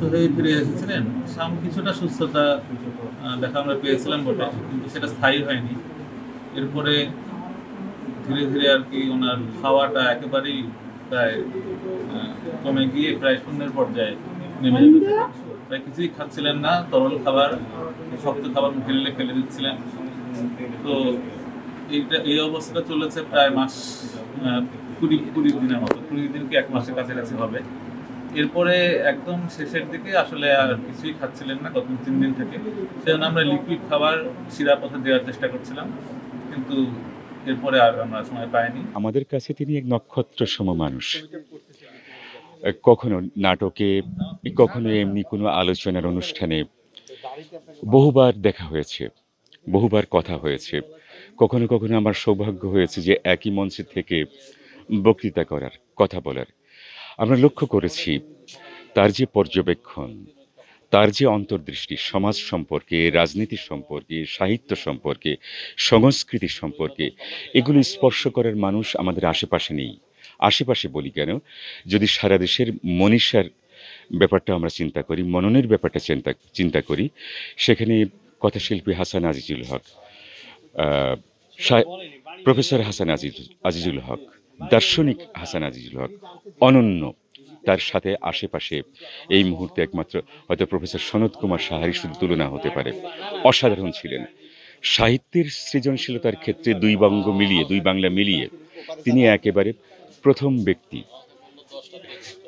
এরপরে ধীরে ধীরে আর কি ওনার খাওয়াটা একেবারেই প্রায় কমে গিয়ে প্রায় শূন্যের পর্যায়ে নেমে প্রায় কিছুই খাচ্ছিলেন না তরল খাবার শক্ত খাবার ফেললে ফেলে দিচ্ছিলেন তো এইটা এই অবস্থা চলেছে প্রায় মাস কুড়ি কুড়ি দিনের মতো কুড়ি দিন কি এক মাসের কাছাকাছি হবে এরপরে একদম শেষের দিকে আসলে আর কিছুই খাচ্ছিলেন না গত তিন দিন থেকে সেজন্য আমরা লিকুইড খাবার শিরা পথে দেওয়ার চেষ্টা করছিলাম কিন্তু এরপরে আর আমরা সময় পাইনি আমাদের কাছে তিনি এক নক্ষত্র সম মানুষ কখনো নাটকে কখনো এমনি কোনো আলোচনার অনুষ্ঠানে বহুবার দেখা হয়েছে বহুবার কথা হয়েছে কখনো কখনো আমার সৌভাগ্য হয়েছে যে একই মঞ্চে থেকে বক্তৃতা করার কথা বলার আমরা লক্ষ্য করেছি তার যে পর্যবেক্ষণ তার যে অন্তর্দৃষ্টি সমাজ সম্পর্কে রাজনীতি সম্পর্কে সাহিত্য সম্পর্কে সংস্কৃতি সম্পর্কে এগুলো স্পর্শ করার মানুষ আমাদের আশেপাশে নেই আশেপাশে বলি কেন যদি সারা দেশের মনীষার ব্যাপারটা আমরা চিন্তা করি মননের ব্যাপারটা চিন্তা চিন্তা করি সেখানে কথাশিল্পী হাসান আজিজুল হক প্রফেসর হাসান আজিজ আজিজুল হক দার্শনিক হাসান আজিজুল হক অনন্য তার সাথে আশেপাশে এই মুহূর্তে একমাত্র হয়তো প্রফেসর সনদ কুমার সাহারি শুধু তুলনা হতে পারে অসাধারণ ছিলেন সাহিত্যের সৃজনশীলতার ক্ষেত্রে দুই বঙ্গ মিলিয়ে দুই বাংলা মিলিয়ে তিনি একেবারে প্রথম ব্যক্তি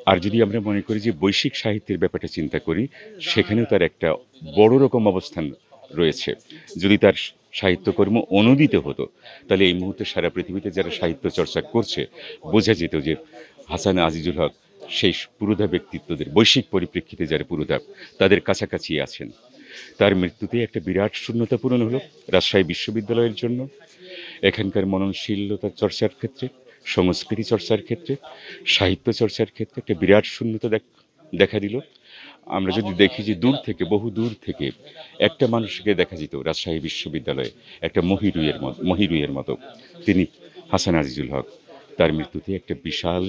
আর যদি আমরা মনে করি যে বৈশ্বিক সাহিত্যের ব্যাপারটা চিন্তা করি সেখানেও তার একটা বড় রকম অবস্থান রয়েছে যদি তার সাহিত্যকর্ম অনুদিত হতো তাহলে এই মুহূর্তে সারা পৃথিবীতে যারা সাহিত্য চর্চা করছে বোঝা যেত যে হাসান আজিজুল হক সেই পুরোধা ব্যক্তিত্বদের বৈশ্বিক পরিপ্রেক্ষিতে যারা পুরোধা তাদের কাছাকাছি আছেন তার মৃত্যুতে একটা বিরাট শূন্যতা পূরণ হলো রাজশাহী বিশ্ববিদ্যালয়ের জন্য এখানকার মননশীলতা চর্চার ক্ষেত্রে সংস্কৃতি চর্চার ক্ষেত্রে সাহিত্য চর্চার ক্ষেত্রে একটা বিরাট শূন্যতা দেখ দেখা দিল আমরা যদি দেখি যে দূর থেকে বহু দূর থেকে একটা মানুষকে দেখা যেত রাজশাহী বিশ্ববিদ্যালয়ে একটা মহিরুইয়ের মতো মহিরুইয়ের মতো তিনি হাসান আজিজুল হক তার মৃত্যুতে একটা বিশাল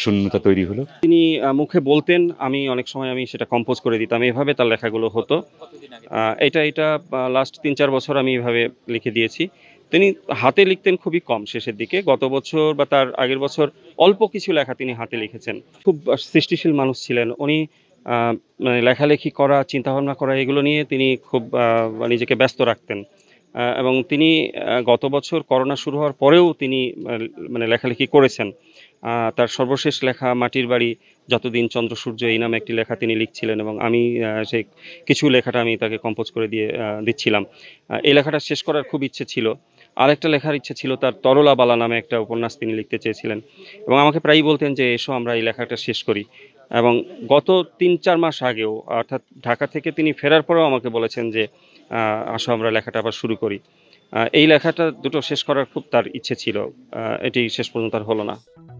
শূন্যতা তৈরি হলো তিনি মুখে বলতেন আমি অনেক সময় আমি সেটা কম্পোজ করে দিতাম এভাবে তার লেখাগুলো হতো এটা এটা লাস্ট তিন চার বছর আমি এভাবে লিখে দিয়েছি তিনি হাতে লিখতেন খুবই কম শেষের দিকে গত বছর বা তার আগের বছর অল্প কিছু লেখা তিনি হাতে লিখেছেন খুব সৃষ্টিশীল মানুষ ছিলেন উনি মানে লেখালেখি করা চিন্তাভাবনা করা এগুলো নিয়ে তিনি খুব নিজেকে ব্যস্ত রাখতেন এবং তিনি গত বছর করোনা শুরু হওয়ার পরেও তিনি মানে লেখালেখি করেছেন তার সর্বশেষ লেখা মাটির বাড়ি যতদিন চন্দ্র সূর্য এই নামে একটি লেখা তিনি লিখছিলেন এবং আমি সেই কিছু লেখাটা আমি তাকে কম্পোজ করে দিয়ে দিচ্ছিলাম এই লেখাটা শেষ করার খুব ইচ্ছে ছিল আরেকটা লেখার ইচ্ছে ছিল তার তরলাবালা নামে একটা উপন্যাস তিনি লিখতে চেয়েছিলেন এবং আমাকে প্রায়ই বলতেন যে এসো আমরা এই লেখাটা শেষ করি এবং গত তিন চার মাস আগেও অর্থাৎ ঢাকা থেকে তিনি ফেরার পরেও আমাকে বলেছেন যে আসো আমরা লেখাটা আবার শুরু করি এই লেখাটা দুটো শেষ করার খুব তার ইচ্ছে ছিল এটি শেষ পর্যন্ত আর হলো না